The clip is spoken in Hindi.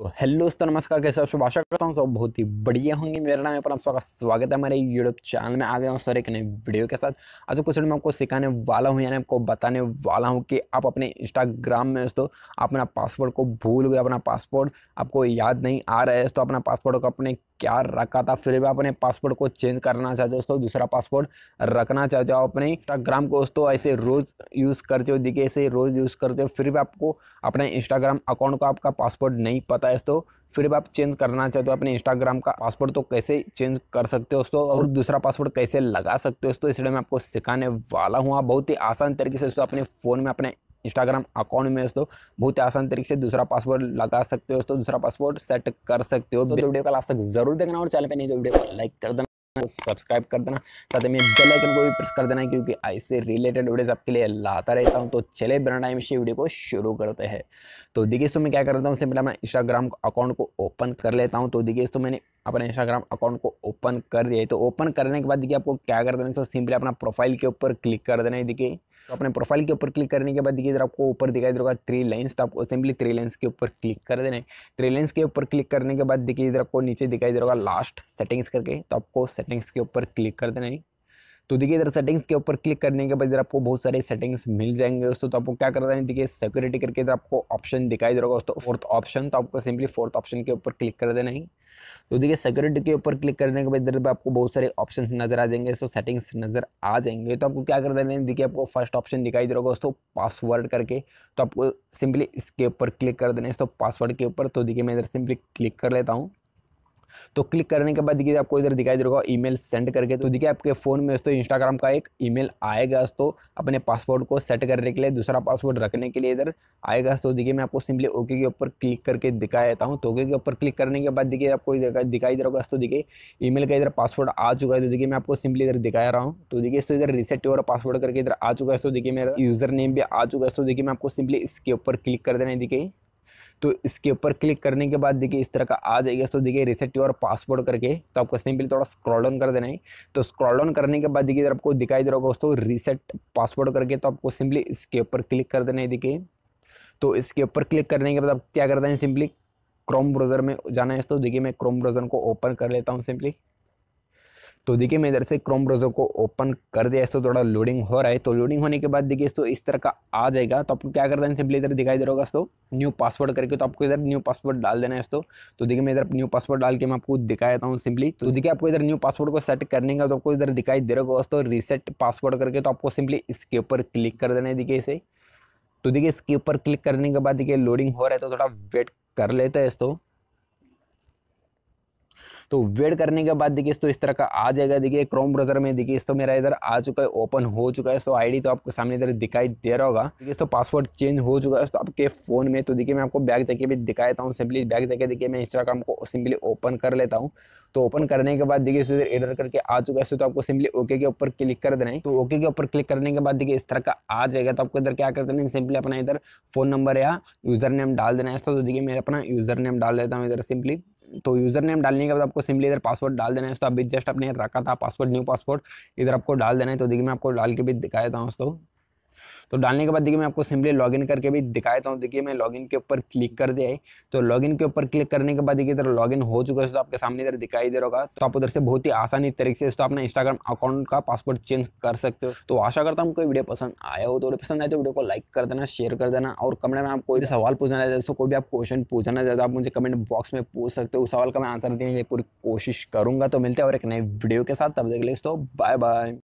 तो हेलो दोस्तों नमस्कार कैसे सबसे आशा करता हूँ सब बहुत ही बढ़िया होंगे मेरा नाम है पर आप सबका स्वागत है हमारे यूट्यूब चैनल में आ गया हूँ सर एक नए वीडियो के साथ आज कुछ मैं आपको सिखाने वाला हूँ यानी आपको बताने वाला हूँ कि आप अपने इंस्टाग्राम में दोस्तों अपना पासवर्ड को भूल गए अपना पासवर्ड आपको याद नहीं आ रहा है तो अपना पासवर्ड को अपने क्या रखा था फिर भी अपने पासपोर्ट को चेंज करना चाहते हो दोस्तों दूसरा पासपोर्ट रखना चाहते हो आप अपने इंस्टाग्राम को दोस्तों ऐसे रोज़ यूज़ करते हो दिखे ऐसे रोज़ यूज़ करते हो फिर भी आपको अपने इंस्टाग्राम अकाउंट को आपका पासपोर्ट नहीं पता है तो फिर भी आप चेंज करना चाहते हो अपने इंस्टाग्राम का पासवर्ड तो कैसे चेंज कर सकते हो दोस्तों और दूसरा पासवर्ड कैसे लगा सकते हो दोस्तों इसलिए मैं आपको सिखाने वाला हूँ आप बहुत ही आसान तरीके से दोस्तों अपने फ़ोन में अपने इंस्टाग्राम अकाउंट में दोस्तों बहुत ही आसान तरीके से दूसरा पासवर्ड लगा सकते हो दोस्तों दूसरा पासवर्ड सेट कर सकते हो तो वीडियो का लास्ट तक जरूर देखना और चैनल पे नहीं तो वीडियो को लाइक कर देना सब्सक्राइब कर देना साथ में बेल आइकन को भी प्रेस कर देना क्योंकि ऐसे रिलेटेड वीडियोस आपके लिए लाता रहता हूं तो चले बिना टाइम से वीडियो को शुरू करते हैं तो देखिए तो मैं क्या करता हूं सिंपल मैं इंस्टाग्राम अकाउंट को ओपन कर लेता हूं तो देखिए तो मैंने अपने इंस्टाग्राम अकाउंट को ओपन कर दिया है तो ओपन करने के बाद देखिए आपको क्या कर देना है तो सिंपली अपना प्रोफाइल के ऊपर क्लिक कर देना है देखिए तो अपने प्रोफाइल के ऊपर क्लिक करने के बाद देखिए इधर आपको ऊपर दिखाई देगा थ्री लाइन्स तो आपको सिंपली थ्री लाइन्स के ऊपर क्लिक कर देना है थ्री लाइन्स के ऊपर क्लिक करने के बाद देखिए इधर आपको नीचे दिखाई दे रहा लास्ट सेटिंग्स करके तो आपको सेटिंग्स के ऊपर क्लिक कर देना है तो देखिए इधर सेटिंग्स के ऊपर क्लिक करने के बाद इधर आपको बहुत सारे सेटिंग्स मिल जाएंगे दोस्तों तो आपको क्या करना है देखिए सिक्योरिटी करके इधर आपको ऑप्शन दिखाई दे रहा होगा दोस्तों फोर्थ ऑप्शन तो आपको सिंपली फोर्थ ऑप्शन के ऊपर क्लिक कर देना है तो देखिए सिक्योरिटी के ऊपर क्लिक करने के बाद इधर आपको बहुत सारे ऑप्शन नजर आ जाएंगे सो तो सेटिंग्स नजर आ जाएंगे तो आपको क्या कर देना है देखिए आपको फर्स्ट ऑप्शन दिखाई दे रहा होगा दोस्तों पासवर्ड करके तो आपको सिंपली इसके ऊपर क्लिक कर देना है दोस्तों पासवर्ड के ऊपर तो देखिए मैं इधर सिंपली क्लिक कर लेता हूँ तो क्लिक करने के बाद देखिए आपको इधर दिखाई दे रहा होगा ईमेल सेंड करके तो देखिए आपके फ़ोन में दोस्तों इंस्टाग्राम का एक ईमेल आएगा दोस्तों अपने पासवर्ड को सेट करने के लिए दूसरा पासवर्ड रखने के लिए इधर आएगा तो देखिए मैं आपको सिंपली ओके के ऊपर क्लिक करके दिखा देता हूँ तो ओके के ऊपर क्लिक करने के बाद देखिए आपको इधर दिखाई दे रहा होगा तो देखिए ई का इधर पासवर्ड आ चुका है तो देखिए मैं आपको सिंपली इधर दिखा रहा हूँ तो देखिए इसको इधर रिसेट और पासवर्ड करके इधर आ चुका है तो देखिए मेरा यूज़र नेम भी आ चुका है तो देखिए मैं आपको सिंपली इसके ऊपर क्लिक कर देना है देखिए तो इसके ऊपर क्लिक करने के बाद देखिए इस तरह का आ जाएगा तो देखिए रिसेट योर पासवर्ड करके तो आपको सिंपली थोड़ा स्क्रॉल डाउन कर देना है तो स्क्रॉल डाउन करने के बाद देखिए आपको दिखाई दे रहा होगा दोस्तों रिसेट पासवर्ड करके तो आपको सिंपली इसके ऊपर क्लिक कर देना है देखिए तो इसके ऊपर क्लिक करने के बाद आप क्या करते हैं सिंपली क्रोम ब्राउज़र में जाना है तो देखिए मैं क्रोम ब्राउज़र को ओपन कर लेता हूँ सिंपली तो देखिए मैं इधर से क्रोम ब्राउज़र को ओपन कर दिया तो थोड़ा लोडिंग हो रहा है तो लोडिंग होने के बाद देखिए तो इस तरह का आ जाएगा तो आपको क्या करना है सिंपली इधर दिखाई दे रहा होगा तो न्यू पासवर्ड करके तो आपको इधर न्यू पासवर्ड डाल देना है इसको तो देखिए मैं इधर न्यू पासवर्ड डाल के मैं आपको दिखा देता हूँ सिंपली तो देखिए आपको इधर न्यू पासवर्ड को सेट करने का तो आपको इधर दिखाई दे रहा होगा दोस्तों रीसेट पासवर्ड करके तो आपको सिंपली इसके ऊपर क्लिक कर देना है देखिए इसे तो देखिए इसके ऊपर क्लिक करने के बाद देखिए लोडिंग हो रहा है तो थोड़ा वेट कर लेते हैं इसको तो वेट करने के बाद देखिए तो इस तरह का आ जाएगा देखिए क्रोम ब्राउजर में देखिए तो मेरा इधर आ चुका है ओपन हो चुका है तो आईडी तो आपको सामने इधर दिखाई दे रहा होगा देखिए तो पासवर्ड चेंज हो चुका है तो आपके फ़ोन में तो देखिए मैं आपको बैग जाके भी देता हूँ सिंपली बैग जाके देखिए मैं इंस्टाग्राम को सिंपली ओपन कर लेता हूँ तो ओपन करने के बाद देखिए इधर एडर करके आ चुका है तो आपको सिंपली ओके के ऊपर क्लिक कर देना है तो ओके के ऊपर क्लिक करने के बाद देखिए इस तरह का आ जाएगा तो आपको इधर क्या कर देना है सिंपली अपना इधर फ़ोन नंबर या यूज़र नेम डाल देना है तो देखिए मैं अपना यूज़र नेम डाल देता हूँ इधर सिंपली तो यूज़र नेम डालने के बाद आपको सिंपली इधर पासवर्ड डाल देना है तो अभी जस्ट आपने रखा था पासवर्ड न्यू पासवर्ड इधर आपको डाल देना है तो देखिए मैं आपको डाल के भी दिखाया था दोस्तों तो डालने के बाद देखिए मैं आपको सिंपली लॉगिन करके भी दिखाता हूँ देखिए मैं लॉगिन के ऊपर क्लिक कर दिया है तो लॉगिन के ऊपर क्लिक करने के बाद देखिए इधर लॉगिन हो चुका है तो आपके सामने इधर दिखाई दे रहा होगा तो आप उधर से बहुत ही आसानी तरीके से तो अपना इंस्टाग्राम अकाउंट का पासवर्ड चेंज कर सकते हो तो आशा करता हूँ कोई वीडियो पसंद आया हो तो वीडियो पसंद आए तो वीडियो को लाइक कर देना शेयर कर देना और कमेंट में आप कोई भी सवाल पूछना चाहते हो कोई भी आप क्वेश्चन पूछना चाहते हो आप मुझे कमेंट बॉक्स में पूछ सकते हो उस सवाल का मैं आंसर देने की पूरी कोशिश करूँगा तो मिलते हैं और एक नए वीडियो के साथ तब देख ले बाय बाय